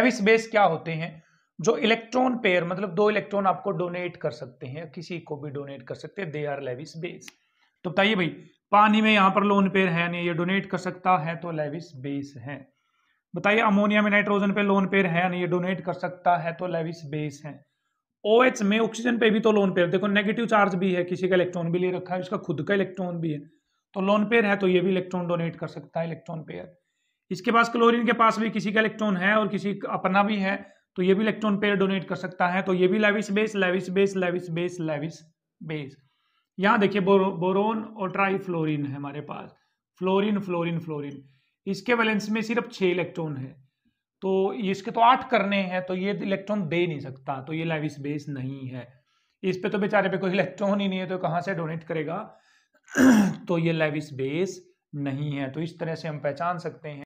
Lewis base क्या होते हैं जो इलेक्ट्रॉन पेयर मतलब दो इलेक्ट्रॉन आपको डोनेट कर सकते हैं किसी को भी डोनेट कर सकते हैं दे आर लेविस बेस तो बताइए भाई पानी में यहां पर लोन पेयर है नहीं ये डोनेट कर सकता है तो लेविस बेस है बताइए अमोनिया में नाइट्रोजन पे लोन पेयर है नहीं ये डोनेट कर सकता है तो लेविस बेस है ओ OH में ऑक्सीजन पे भी तो लोन पेयर देखो नेगेटिव चार्ज भी है किसी का इलेक्ट्रॉन भी ले रखा है उसका खुद का इलेक्ट्रॉन भी है तो लोन पेयर है तो ये भी इलेक्ट्रॉन डोनेट कर सकता है इलेक्ट्रॉन पेयर इसके पास क्लोरीन के पास भी किसी का इलेक्ट्रॉन है और किसी अपना भी है तो ये भी इलेक्ट्रॉन पेयर डोनेट कर सकता है तो ये भी Lewis base Lewis base Lewis base Lewis base यहाँ देखिए बोरो, बोरोन और ट्राई फ्लोरिन है हमारे पास फ्लोरिन फ्लोरिन फ्लोरिन इसके वैलेंस में सिर्फ छः इलेक्ट्रॉन है तो इसके तो आठ करने हैं तो ये इलेक्ट्रॉन दे नहीं सकता तो ये लेविस बेस नहीं है इस पे तो बेचारे पे कोई इलेक्ट्रॉन ही नहीं है तो कहाँ से डोनेट करेगा तो ये लेविस बेस नहीं है तो इस तरह से हम पहचान सकते हैं